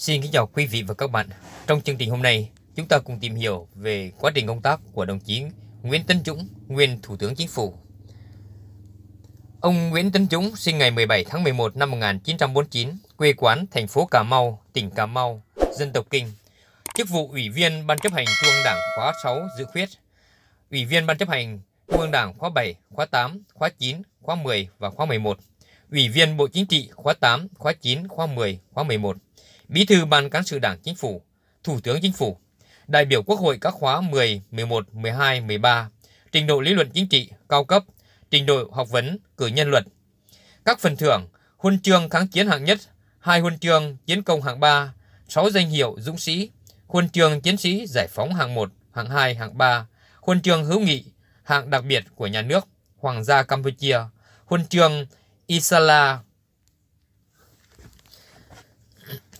Xin kính chào quý vị và các bạn. Trong chương trình hôm nay, chúng ta cùng tìm hiểu về quá trình công tác của đồng chí Nguyễn Tấn Dũng, nguyên Thủ tướng Chính phủ. Ông Nguyễn Tấn Dũng sinh ngày 17 tháng 11 năm 1949, quê quán thành phố Cà Mau, tỉnh Cà Mau, dân tộc Kinh. Chức vụ Ủy viên Ban chấp hành Trung ương Đảng khóa 6 dự khuyết, Ủy viên Ban chấp hành Trung ương Đảng khóa 7, khóa 8, khóa 9, khóa 10 và khóa 11, Ủy viên Bộ Chính trị khóa 8, khóa 9, khóa 10, khóa 11 Bí thư Ban cán sự Đảng Chính phủ, Thủ tướng Chính phủ, đại biểu Quốc hội các khóa 10, 11, 12, 13, trình độ lý luận chính trị cao cấp, trình độ học vấn, cử nhân luật. Các phần thưởng, huân chương kháng chiến hạng nhất, hai huân chương chiến công hạng 3, 6 danh hiệu dũng sĩ, huân chương chiến sĩ giải phóng hạng 1, hạng 2, hạng 3, huân chương hữu nghị, hạng đặc biệt của nhà nước Hoàng gia Campuchia, huân chương Isala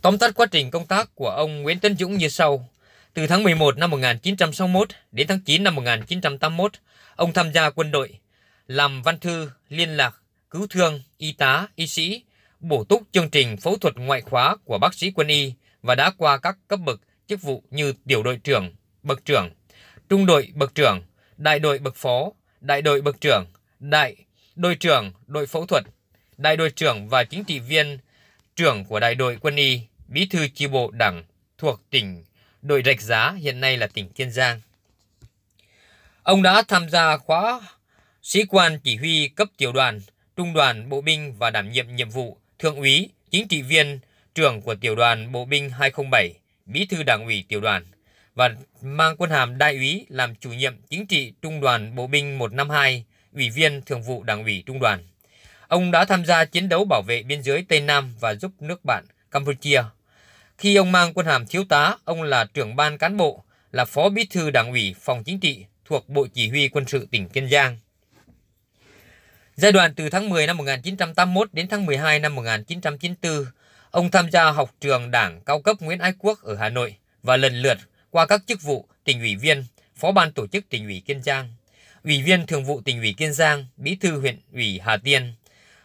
Tóm tắt quá trình công tác của ông Nguyễn Tấn Dũng như sau. Từ tháng 11 năm 1961 đến tháng 9 năm 1981, ông tham gia quân đội, làm văn thư, liên lạc, cứu thương, y tá, y sĩ, bổ túc chương trình phẫu thuật ngoại khóa của bác sĩ quân y và đã qua các cấp bậc chức vụ như tiểu đội trưởng, bậc trưởng, trung đội bậc trưởng, đại đội bậc phó, đại đội bậc trưởng, đại đội trưởng đội phẫu thuật, đại đội trưởng và chính trị viên trưởng của đại đội quân y bí thư chi bộ đảng thuộc tỉnh đội Rạch Giá hiện nay là tỉnh Kiên Giang. Ông đã tham gia khóa sĩ quan chỉ huy cấp tiểu đoàn, trung đoàn bộ binh và đảm nhiệm nhiệm vụ thượng úy, chính trị viên, trưởng của tiểu đoàn bộ binh 207, bí thư đảng ủy tiểu đoàn và mang quân hàm đại úy làm chủ nhiệm chính trị trung đoàn bộ binh 152, ủy viên thường vụ đảng ủy trung đoàn. Ông đã tham gia chiến đấu bảo vệ biên giới Tây Nam và giúp nước bạn Campuchia khi ông mang quân hàm thiếu tá, ông là trưởng ban cán bộ, là phó bí thư đảng ủy phòng chính trị thuộc Bộ Chỉ huy Quân sự tỉnh Kiên Giang. Giai đoạn từ tháng 10 năm 1981 đến tháng 12 năm 1994, ông tham gia học trường đảng cao cấp Nguyễn Ái Quốc ở Hà Nội và lần lượt qua các chức vụ tỉnh ủy viên, phó ban tổ chức tỉnh ủy Kiên Giang, ủy viên thường vụ tỉnh ủy Kiên Giang, bí thư huyện ủy Hà Tiên,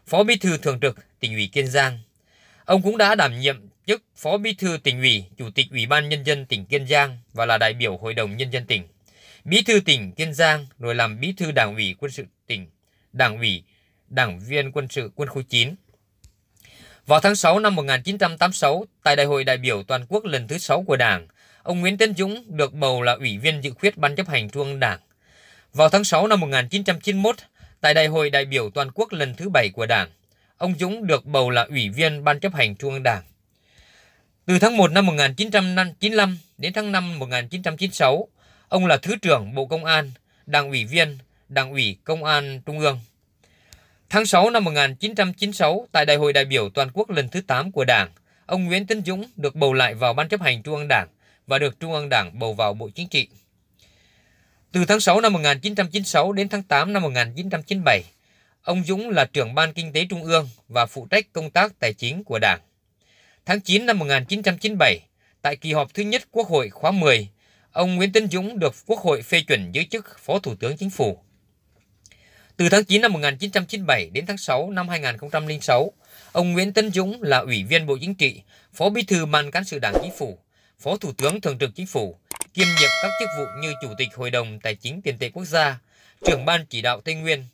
phó bí thư thường trực tỉnh ủy Kiên Giang. Ông cũng đã đảm nhiệm chức Phó Bí thư tỉnh ủy, Chủ tịch Ủy ban Nhân dân tỉnh Kiên Giang và là đại biểu Hội đồng Nhân dân tỉnh. Bí thư tỉnh Kiên Giang rồi làm Bí thư Đảng ủy quân sự tỉnh, Đảng ủy, Đảng viên quân sự quân khu 9. Vào tháng 6 năm 1986, tại Đại hội đại biểu toàn quốc lần thứ 6 của Đảng, ông Nguyễn Tấn Dũng được bầu là Ủy viên dự khuyết Ban chấp hành Trung ương Đảng. Vào tháng 6 năm 1991, tại Đại hội đại biểu toàn quốc lần thứ 7 của Đảng, ông Dũng được bầu là Ủy viên Ban chấp hành Trung ương Đảng. Từ tháng 1 năm 1995 đến tháng 5 1996, ông là Thứ trưởng Bộ Công an, Đảng ủy viên, Đảng ủy Công an Trung ương. Tháng 6 năm 1996, tại Đại hội đại biểu toàn quốc lần thứ 8 của Đảng, ông Nguyễn Tấn Dũng được bầu lại vào Ban chấp hành Trung ương Đảng và được Trung ương Đảng bầu vào Bộ Chính trị. Từ tháng 6 năm 1996 đến tháng 8 năm 1997, ông Dũng là trưởng Ban Kinh tế Trung ương và phụ trách công tác tài chính của Đảng. Tháng 9 năm 1997, tại kỳ họp thứ nhất Quốc hội khóa 10, ông Nguyễn Tấn Dũng được Quốc hội phê chuẩn giữ chức Phó Thủ tướng Chính phủ. Từ tháng 9 năm 1997 đến tháng 6 năm 2006, ông Nguyễn Tấn Dũng là Ủy viên Bộ Chính trị, Phó Bí thư Ban Cán sự Đảng Chính phủ, Phó Thủ tướng Thường trực Chính phủ, kiêm nhiệm các chức vụ như Chủ tịch Hội đồng Tài chính Tiền tệ Quốc gia, Trưởng ban Chỉ đạo Tây Nguyên,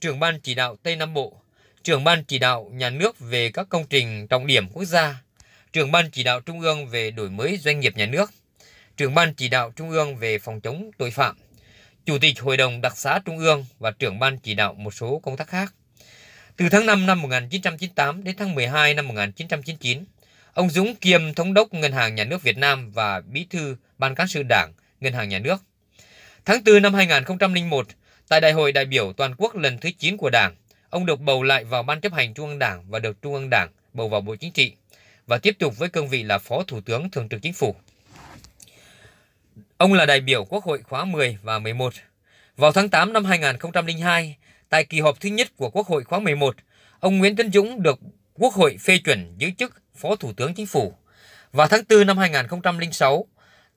Trưởng ban Chỉ đạo Tây Nam Bộ, Trưởng ban Chỉ đạo Nhà nước về các công trình trọng điểm quốc gia, trưởng ban chỉ đạo trung ương về đổi mới doanh nghiệp nhà nước, trưởng ban chỉ đạo trung ương về phòng chống tội phạm, chủ tịch hội đồng đặc xá trung ương và trưởng ban chỉ đạo một số công tác khác. Từ tháng 5 năm 1998 đến tháng 12 năm 1999, ông Dũng kiêm thống đốc Ngân hàng Nhà nước Việt Nam và bí thư Ban cán sự Đảng Ngân hàng Nhà nước. Tháng 4 năm 2001, tại Đại hội đại biểu toàn quốc lần thứ 9 của Đảng, ông được bầu lại vào Ban chấp hành Trung ương Đảng và được Trung ương Đảng bầu vào Bộ Chính trị và tiếp tục với cương vị là Phó Thủ tướng Thường trực Chính phủ. Ông là đại biểu Quốc hội khóa 10 và 11. Vào tháng 8 năm 2002, tại kỳ họp thứ nhất của Quốc hội khóa 11, ông Nguyễn Tấn Dũng được Quốc hội phê chuẩn giữ chức Phó Thủ tướng Chính phủ. Vào tháng 4 năm 2006,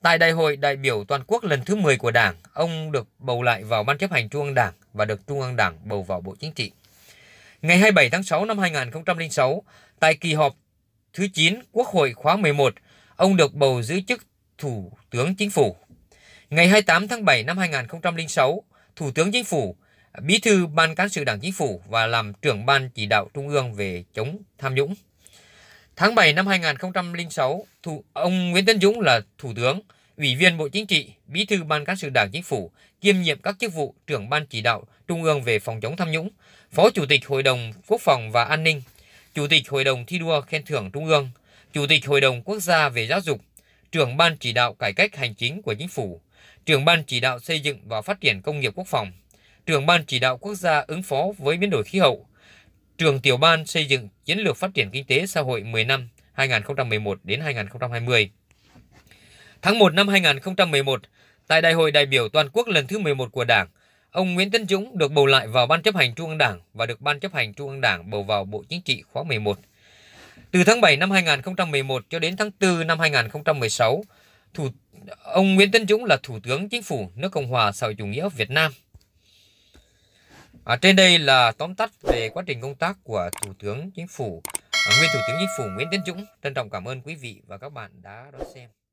tại Đại hội đại biểu toàn quốc lần thứ 10 của Đảng, ông được bầu lại vào Ban chấp hành Trung ương Đảng và được Trung ương Đảng bầu vào Bộ Chính trị. Ngày 27 tháng 6 năm 2006, tại kỳ họp thứ 9 Quốc hội khóa 11, ông được bầu giữ chức Thủ tướng Chính phủ. Ngày 28 tháng 7 năm 2006, Thủ tướng Chính phủ, Bí thư Ban Cán sự Đảng Chính phủ và làm trưởng Ban chỉ đạo Trung ương về chống tham nhũng. Tháng 7 năm 2006, thủ, ông Nguyễn Tấn Dũng là Thủ tướng, Ủy viên Bộ Chính trị, Bí thư Ban Cán sự Đảng Chính phủ, kiêm nhiệm các chức vụ trưởng Ban chỉ đạo Trung ương về phòng chống tham nhũng, Phó Chủ tịch Hội đồng Quốc phòng và An ninh Chủ tịch Hội đồng thi đua khen thưởng Trung ương, Chủ tịch Hội đồng Quốc gia về giáo dục, trưởng ban chỉ đạo cải cách hành chính của chính phủ, trưởng ban chỉ đạo xây dựng và phát triển công nghiệp quốc phòng, trưởng ban chỉ đạo quốc gia ứng phó với biến đổi khí hậu, trưởng tiểu ban xây dựng chiến lược phát triển kinh tế xã hội 10 năm 2011 đến 2020. Tháng 1 năm 2011, tại Đại hội đại biểu toàn quốc lần thứ 11 của Đảng, Ông Nguyễn Tân Dũng được bầu lại vào Ban chấp hành Trung ương Đảng và được Ban chấp hành Trung ương Đảng bầu vào Bộ Chính trị khóa 11. Từ tháng 7 năm 2011 cho đến tháng 4 năm 2016, thủ, ông Nguyễn Tân Dũng là Thủ tướng Chính phủ nước Cộng hòa xã hội chủ nghĩa Việt Nam. À, trên đây là tóm tắt về quá trình công tác của Thủ tướng Chính phủ, à, nguyên Thủ tướng Chính phủ Nguyễn Tân Dũng. Trân trọng cảm ơn quý vị và các bạn đã đón xem.